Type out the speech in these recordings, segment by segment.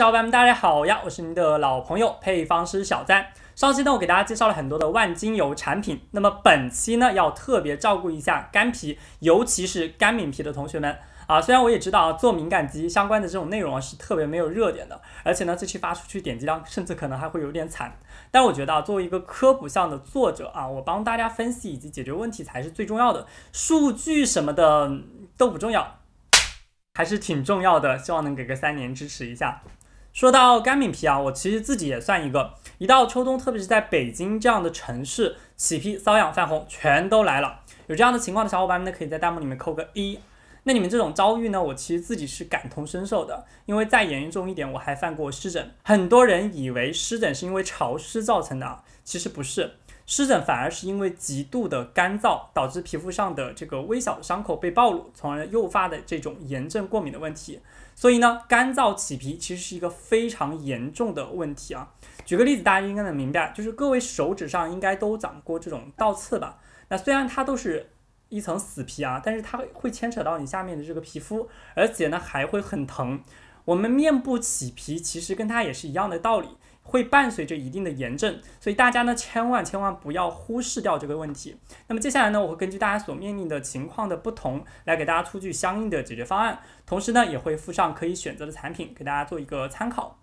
小伙伴们，大家好呀！我是您的老朋友配方师小赞。上期呢，我给大家介绍了很多的万金油产品。那么本期呢，要特别照顾一下干皮，尤其是干敏皮的同学们啊。虽然我也知道做敏感肌相关的这种内容啊，是特别没有热点的，而且呢，这期发出去点击量甚至可能还会有点惨。但我觉得啊，作为一个科普向的作者啊，我帮大家分析以及解决问题才是最重要的，数据什么的都不重要，还是挺重要的。希望能给个三连支持一下。说到干敏皮啊，我其实自己也算一个。一到秋冬，特别是在北京这样的城市，起皮、瘙痒、泛红，全都来了。有这样的情况的小伙伴呢，可以在弹幕里面扣个一。那你们这种遭遇呢，我其实自己是感同身受的，因为再严重一点，我还犯过湿疹。很多人以为湿疹是因为潮湿造成的啊，其实不是。湿疹反而是因为极度的干燥导致皮肤上的这个微小伤口被暴露，从而诱发的这种炎症过敏的问题。所以呢，干燥起皮其实是一个非常严重的问题啊。举个例子，大家应该能明白，就是各位手指上应该都长过这种倒刺吧？那虽然它都是一层死皮啊，但是它会牵扯到你下面的这个皮肤，而且呢还会很疼。我们面部起皮其实跟它也是一样的道理。会伴随着一定的炎症，所以大家呢千万千万不要忽视掉这个问题。那么接下来呢，我会根据大家所面临的情况的不同，来给大家出具相应的解决方案，同时呢也会附上可以选择的产品给大家做一个参考。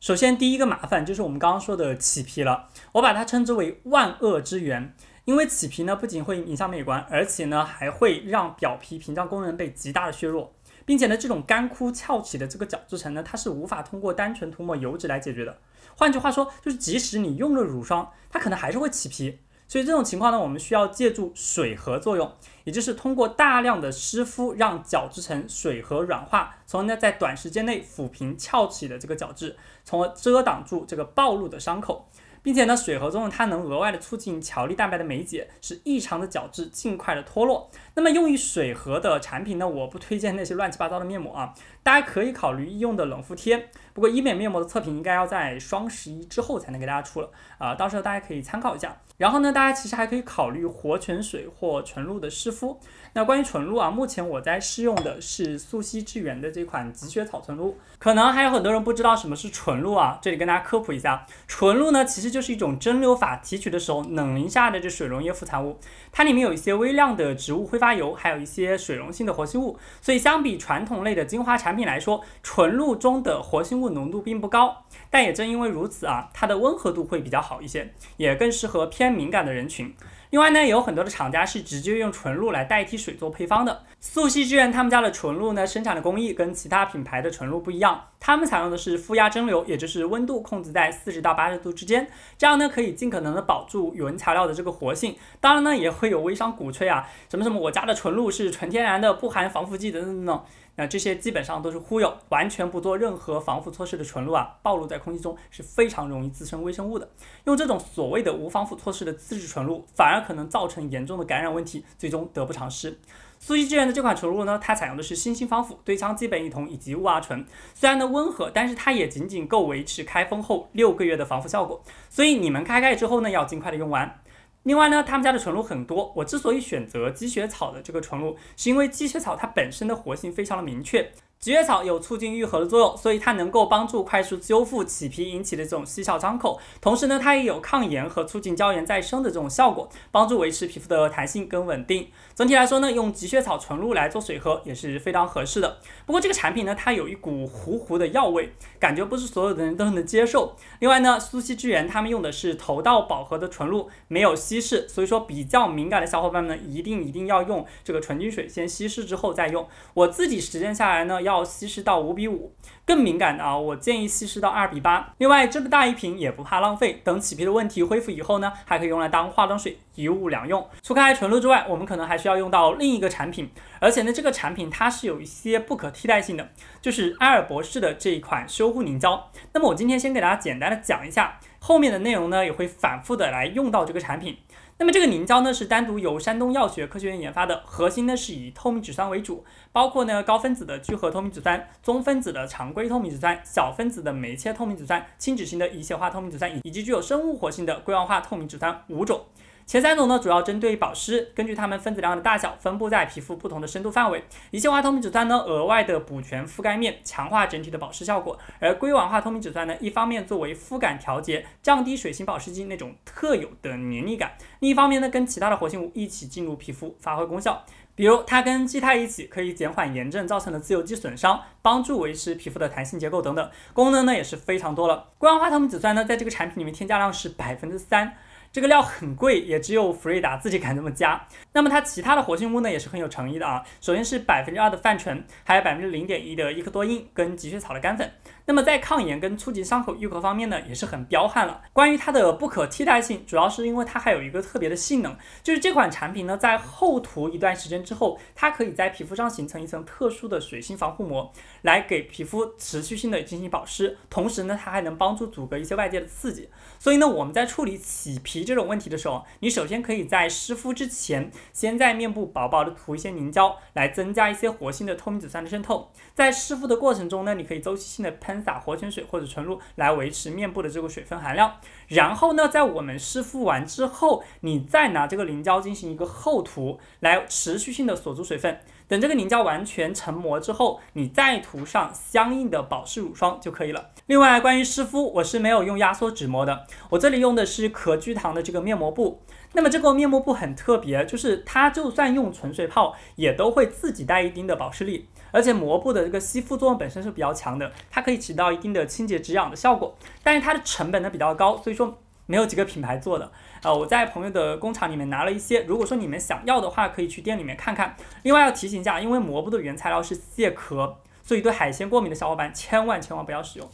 首先第一个麻烦就是我们刚刚说的起皮了，我把它称之为万恶之源，因为起皮呢不仅会影响美观，而且呢还会让表皮屏障功能被极大的削弱，并且呢这种干枯翘起的这个角质层呢，它是无法通过单纯涂抹油脂来解决的。换句话说，就是即使你用了乳霜，它可能还是会起皮。所以这种情况呢，我们需要借助水合作用，也就是通过大量的湿敷，让角质层水合软化，从而呢在短时间内抚平翘起的这个角质，从而遮挡住这个暴露的伤口，并且呢水合作用它能额外的促进角粒蛋白的酶解，使异常的角质尽快的脱落。那么用于水合的产品呢，我不推荐那些乱七八糟的面膜啊。大家可以考虑医用的冷敷贴，不过医美面膜的测评应该要在双十一之后才能给大家出了啊，到时候大家可以参考一下。然后呢，大家其实还可以考虑活泉水或纯露的湿敷。那关于纯露啊，目前我在试用的是素汐之源的这款积雪草纯露。可能还有很多人不知道什么是纯露啊，这里跟大家科普一下，纯露呢其实就是一种蒸馏法提取的时候冷凝下的这水溶液副产物，它里面有一些微量的植物挥发油，还有一些水溶性的活性物，所以相比传统类的精华产产品来说，纯露中的活性物浓度并不高，但也正因为如此啊，它的温和度会比较好一些，也更适合偏敏感的人群。另外呢，有很多的厂家是直接用纯露来代替水做配方的。素汐志愿他们家的纯露呢，生产的工艺跟其他品牌的纯露不一样，他们采用的是负压蒸馏，也就是温度控制在四十到八十度之间，这样呢可以尽可能的保住原材料的这个活性。当然呢，也会有微商鼓吹啊，什么什么我家的纯露是纯天然的，不含防腐剂等等等。那这些基本上都是忽悠，完全不做任何防腐措施的纯露啊，暴露在空气中是非常容易滋生微生物的。用这种所谓的无防腐措施的自制纯露，反而。可能造成严重的感染问题，最终得不偿失。苏西之源的这款唇露呢，它采用的是新型防腐，对腔基苯异酮以及戊二醇。虽然呢温和，但是它也仅仅够维持开封后六个月的防腐效果。所以你们开盖之后呢，要尽快的用完。另外呢，他们家的纯露很多，我之所以选择积雪草的这个纯露，是因为积雪草它本身的活性非常的明确。积雪草有促进愈合的作用，所以它能够帮助快速修复起皮引起的这种细小伤口。同时呢，它也有抗炎和促进胶原再生的这种效果，帮助维持皮肤的弹性跟稳定。整体来说呢，用积雪草纯露来做水喝也是非常合适的。不过这个产品呢，它有一股糊糊的药味，感觉不是所有的人都能接受。另外呢，苏西之源他们用的是头道饱和的纯露，没有稀释，所以说比较敏感的小伙伴们一定一定要用这个纯净水先稀释之后再用。我自己实践下来呢，要要稀释到五比五，更敏感的啊，我建议稀释到二比八。另外，这么大一瓶也不怕浪费。等起皮的问题恢复以后呢，还可以用来当化妆水，一物两用。除开纯露之外，我们可能还需要用到另一个产品，而且呢，这个产品它是有一些不可替代性的，就是瑷尔博士的这一款修护凝胶。那么我今天先给大家简单的讲一下。后面的内容呢也会反复的来用到这个产品。那么这个凝胶呢是单独由山东药学科学院研发的，核心呢是以透明质酸为主，包括呢高分子的聚合透明质酸、中分子的常规透明质酸、小分子的酶切透明质酸、亲脂型的乙酰化透明质酸以以及具有生物活性的硅烷化透明质酸五种。前三种呢，主要针对保湿，根据它们分子量的大小，分布在皮肤不同的深度范围。乙酰化透明质酸呢，额外的补全覆盖面，强化整体的保湿效果。而硅烷化透明质酸呢，一方面作为肤感调节，降低水性保湿剂那种特有的黏腻感；另一方面呢，跟其他的活性物一起进入皮肤，发挥功效。比如它跟肌肽一起，可以减缓炎症造成的自由基损伤，帮助维持皮肤的弹性结构等等，功能呢也是非常多了。硅烷化透明质酸呢，在这个产品里面添加量是百分之三。这个料很贵，也只有福瑞达自己敢这么加。那么它其他的活性物呢，也是很有诚意的啊。首先是百分之二的泛醇，还有百分之零点一的依克多因跟积雪草的干粉。那么在抗炎跟促进伤口愈合方面呢，也是很彪悍了。关于它的不可替代性，主要是因为它还有一个特别的性能，就是这款产品呢，在厚涂一段时间之后，它可以在皮肤上形成一层特殊的水性防护膜，来给皮肤持续性的进行保湿，同时呢，它还能帮助阻隔一些外界的刺激。所以呢，我们在处理起皮。这种问题的时候，你首先可以在湿敷之前，先在面部薄薄的涂一些凝胶，来增加一些活性的透明质酸的渗透。在湿敷的过程中呢，你可以周期性的喷洒活泉水或者纯露，来维持面部的这个水分含量。然后呢，在我们湿敷完之后，你再拿这个凝胶进行一个厚涂，来持续性的锁住水分。等这个凝胶完全成膜之后，你再涂上相应的保湿乳霜就可以了。另外，关于湿敷，我是没有用压缩纸膜的，我这里用的是壳聚糖的这个面膜布。那么这个面膜布很特别，就是它就算用纯水泡，也都会自己带一定的保湿力，而且膜布的这个吸附作用本身是比较强的，它可以起到一定的清洁止痒的效果。但是它的成本呢比较高，所以说没有几个品牌做的。呃，我在朋友的工厂里面拿了一些，如果说你们想要的话，可以去店里面看看。另外要提醒一下，因为膜布的原材料是蟹壳，所以对海鲜过敏的小伙伴千万千万不要使用。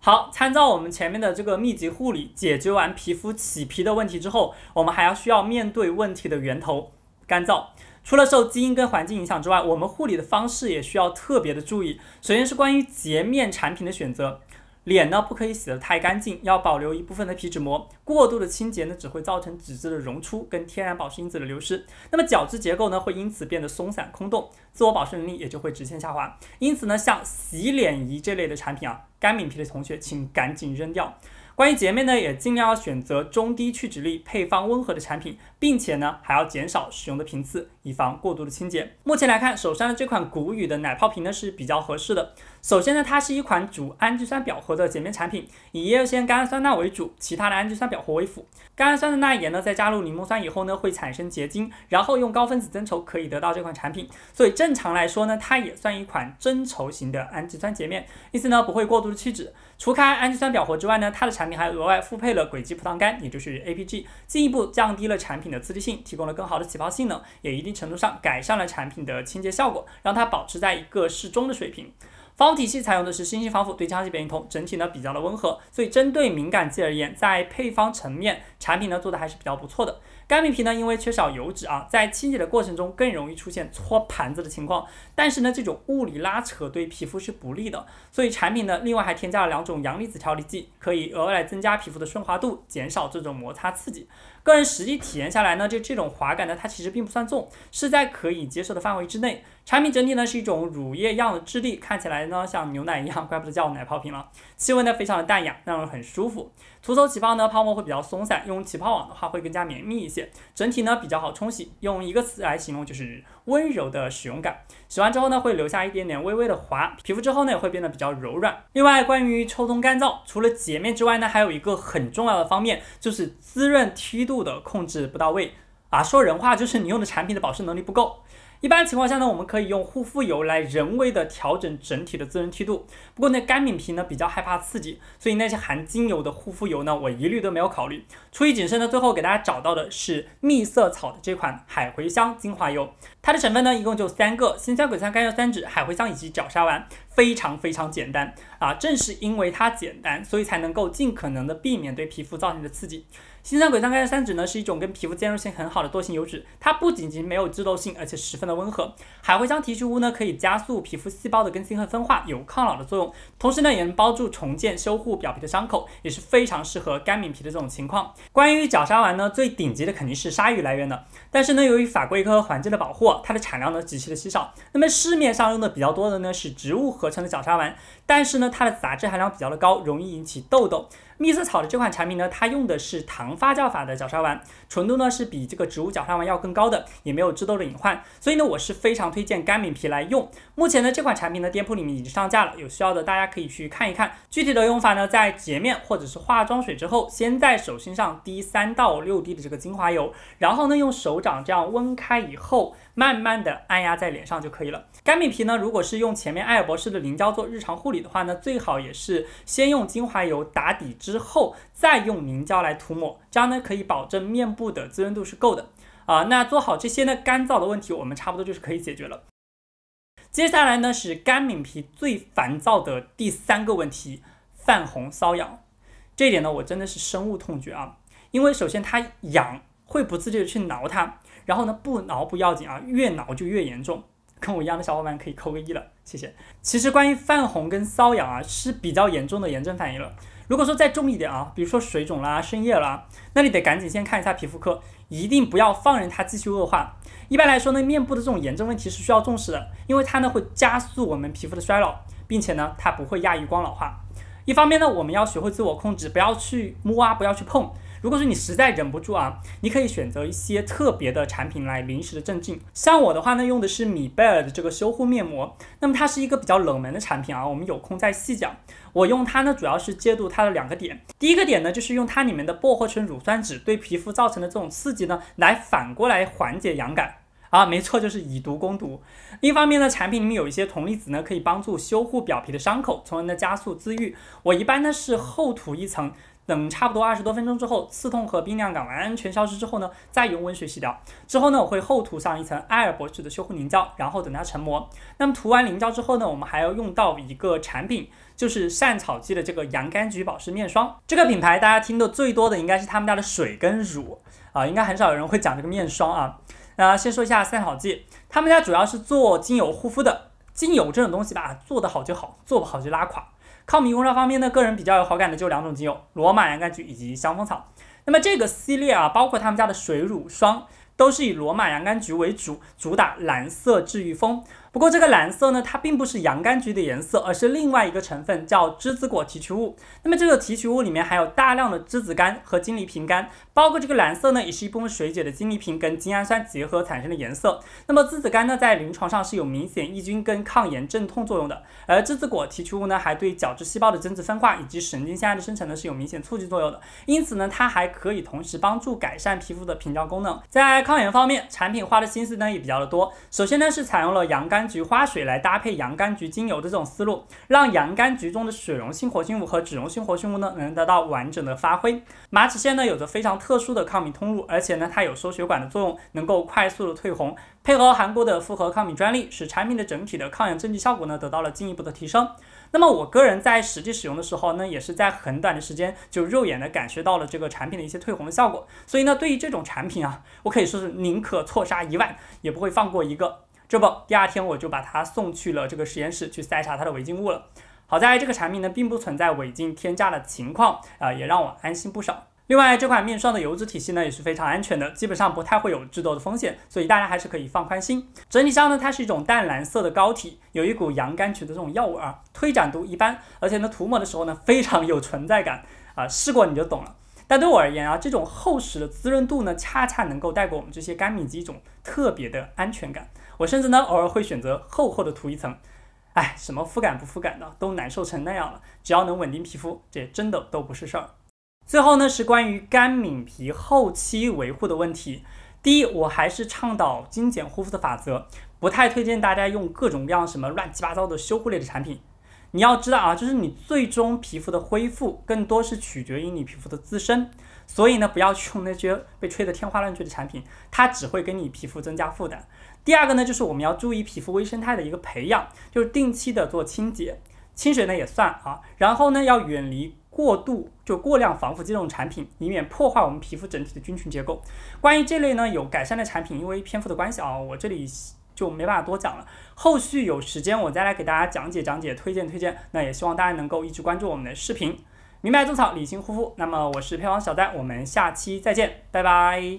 好，参照我们前面的这个密集护理，解决完皮肤起皮的问题之后，我们还要需要面对问题的源头——干燥。除了受基因跟环境影响之外，我们护理的方式也需要特别的注意。首先是关于洁面产品的选择。脸呢不可以洗得太干净，要保留一部分的皮脂膜。过度的清洁呢，只会造成脂质的溶出跟天然保湿因子的流失。那么角质结构呢，会因此变得松散空洞，自我保湿能力也就会直线下滑。因此呢，像洗脸仪这类的产品啊，干敏皮的同学请赶紧扔掉。关于洁面呢，也尽量要选择中低去脂力、配方温和的产品，并且呢还要减少使用的频次，以防过度的清洁。目前来看，手上的这款谷雨的奶泡瓶呢是比较合适的。首先呢，它是一款主氨基酸表活的洁面产品，以液酰甘氨酸钠为主，其他的氨基酸表活为辅。甘氨酸的钠盐呢，在加入柠檬酸以后呢，会产生结晶，然后用高分子增稠可以得到这款产品。所以正常来说呢，它也算一款增稠型的氨基酸洁面，因此呢不会过度的去脂。除开氨基酸表活之外呢，它的产品还额外复配了轨基葡萄苷，也就是 APG，进一步降低了产品的刺激性，提供了更好的起泡性能，也一定程度上改善了产品的清洁效果，让它保持在一个适中的水平。防腐体系采用的是新型防腐对羟基苯甲酮，整体呢比较的温和，所以针对敏感肌而言，在配方层面，产品呢做的还是比较不错的。干敏皮呢，因为缺少油脂啊，在清洁的过程中更容易出现搓盘子的情况。但是呢，这种物理拉扯对皮肤是不利的，所以产品呢，另外还添加了两种阳离子调理剂，可以额外增加皮肤的顺滑度，减少这种摩擦刺激。个人实际体验下来呢，就这种滑感呢，它其实并不算重，是在可以接受的范围之内。产品整体呢是一种乳液样的质地，看起来呢像牛奶一样，怪不得叫奶泡瓶了。气味呢非常的淡雅，让人很舒服。涂手起泡呢，泡沫会比较松散，用起泡网的话会更加绵密一些。整体呢比较好冲洗，用一个词来形容就是温柔的使用感。洗完之后呢会留下一点点微微的滑，皮肤之后呢也会变得比较柔软。另外关于秋冬干燥，除了洁面之外呢，还有一个很重要的方面就是滋润梯度的控制不到位。啊，说人话就是你用的产品的保湿能力不够。一般情况下呢，我们可以用护肤油来人为的调整整体的滋润梯度。不过呢，干敏皮呢比较害怕刺激，所以那些含精油的护肤油呢，我一律都没有考虑。出于谨慎呢，最后给大家找到的是蜜色草的这款海茴香精华油，它的成分呢一共就三个：辛酸鬼酸甘油三酯、海茴香以及角鲨烷。非常非常简单啊，正是因为它简单，所以才能够尽可能的避免对皮肤造成的刺激。新三鬼三甘油三酯呢是一种跟皮肤兼容性很好的多型油脂，它不仅仅没有致痘性，而且十分的温和。海茴香提取物呢可以加速皮肤细胞的更新和分化，有抗老的作用，同时呢也能帮助重建修护表皮的伤口，也是非常适合干敏皮的这种情况。关于角鲨烷呢，最顶级的肯定是鲨鱼来源的，但是呢由于法规和环境的保护，它的产量呢极其的稀少。那么市面上用的比较多的呢是植物和合成的角鲨烷，但是呢，它的杂质含量比较的高，容易引起痘痘。蜜色草的这款产品呢，它用的是糖发酵法的角鲨烷，纯度呢是比这个植物角鲨烷要更高的，也没有致痘的隐患，所以呢我是非常推荐干敏皮来用。目前呢这款产品呢，店铺里面已经上架了，有需要的大家可以去看一看。具体的用法呢，在洁面或者是化妆水之后，先在手心上滴三到六滴的这个精华油，然后呢用手掌这样温开以后，慢慢的按压在脸上就可以了。干敏皮呢如果是用前面瑷尔博士的凝胶做日常护理的话呢，最好也是先用精华油打底。之后再用凝胶来涂抹，这样呢可以保证面部的滋润度是够的啊。那做好这些呢，干燥的问题我们差不多就是可以解决了。接下来呢是干敏皮最烦躁的第三个问题，泛红瘙痒。这一点呢我真的是深恶痛绝啊，因为首先它痒会不自觉的去挠它，然后呢不挠不要紧啊，越挠就越严重。跟我一样的小伙伴可以扣个一了，谢谢。其实关于泛红跟瘙痒啊是比较严重的炎症反应了。如果说再重一点啊，比如说水肿啦、深夜啦，那你得赶紧先看一下皮肤科，一定不要放任它继续恶化。一般来说呢，面部的这种炎症问题是需要重视的，因为它呢会加速我们皮肤的衰老，并且呢它不会亚于光老化。一方面呢，我们要学会自我控制，不要去摸啊，不要去碰。如果说你实在忍不住啊，你可以选择一些特别的产品来临时的镇静。像我的话呢，用的是米贝尔的这个修护面膜，那么它是一个比较冷门的产品啊，我们有空再细讲。我用它呢，主要是借助它的两个点，第一个点呢，就是用它里面的薄荷醇乳酸酯对皮肤造成的这种刺激呢，来反过来缓解痒感啊，没错，就是以毒攻毒。另一方面呢，产品里面有一些铜离子呢，可以帮助修护表皮的伤口，从而呢加速自愈。我一般呢是厚涂一层。等差不多二十多分钟之后，刺痛和冰凉感完全消失之后呢，再用温水洗掉。之后呢，我会厚涂上一层艾尔博士的修护凝胶，然后等它成膜。那么涂完凝胶之后呢，我们还要用到一个产品，就是善草剂的这个洋甘菊保湿面霜。这个品牌大家听的最多的应该是他们家的水跟乳啊，应该很少有人会讲这个面霜啊。那先说一下善草剂，他们家主要是做精油护肤的。精油这种东西吧，做得好就好，做不好就拉垮。抗敏功效方面呢，个人比较有好感的就两种精油，罗马洋甘菊以及香蜂草。那么这个系列啊，包括他们家的水乳霜，都是以罗马洋甘菊为主，主打蓝色治愈风。不过这个蓝色呢，它并不是洋甘菊的颜色，而是另外一个成分叫栀子果提取物。那么这个提取物里面含有大量的栀子苷和金离平苷，包括这个蓝色呢，也是一部分水解的金离平跟精氨酸结合产生的颜色。那么栀子苷呢，在临床上是有明显抑菌跟抗炎镇痛作用的，而栀子果提取物呢，还对角质细胞的增殖分化以及神经酰胺的生成呢是有明显促进作用的。因此呢，它还可以同时帮助改善皮肤的屏障功能。在抗炎方面，产品花的心思呢也比较的多。首先呢是采用了洋甘。柑菊花水来搭配洋甘菊精油的这种思路，让洋甘菊中的水溶性活性物和脂溶性活性物呢，能得到完整的发挥。马齿苋呢，有着非常特殊的抗敏通路，而且呢，它有收血管的作用，能够快速的退红。配合韩国的复合抗敏专利，使产品的整体的抗炎镇静效果呢，得到了进一步的提升。那么，我个人在实际使用的时候呢，也是在很短的时间就肉眼的感觉到了这个产品的一些退红的效果。所以呢，对于这种产品啊，我可以说是宁可错杀一万，也不会放过一个。这不，第二天我就把它送去了这个实验室去筛查它的违禁物了。好在这个产品呢并不存在违禁添加的情况啊，也让我安心不少。另外这款面霜的油脂体系呢也是非常安全的，基本上不太会有致痘的风险，所以大家还是可以放宽心。整体上呢，它是一种淡蓝色的膏体，有一股洋甘菊的这种药味儿，推展度一般，而且呢涂抹的时候呢非常有存在感啊，试过你就懂了。但对我而言啊，这种厚实的滋润度呢，恰恰能够带给我们这些干敏肌一种特别的安全感。我甚至呢，偶尔会选择厚厚的涂一层，哎，什么肤感不肤感的，都难受成那样了，只要能稳定皮肤，这真的都不是事儿。最后呢，是关于干敏皮后期维护的问题。第一，我还是倡导精简护肤的法则，不太推荐大家用各种各样什么乱七八糟的修护类的产品。你要知道啊，就是你最终皮肤的恢复，更多是取决于你皮肤的自身。所以呢，不要去用那些被吹得天花乱坠的产品，它只会给你皮肤增加负担。第二个呢，就是我们要注意皮肤微生态的一个培养，就是定期的做清洁，清水呢也算啊。然后呢，要远离过度就过量防腐剂这种产品，以免破坏我们皮肤整体的菌群结构。关于这类呢有改善的产品，因为篇幅的关系啊，我这里就没办法多讲了。后续有时间我再来给大家讲解讲解，推荐推荐。那也希望大家能够一直关注我们的视频，明白种草，理性护肤。那么我是配方小呆，我们下期再见，拜拜。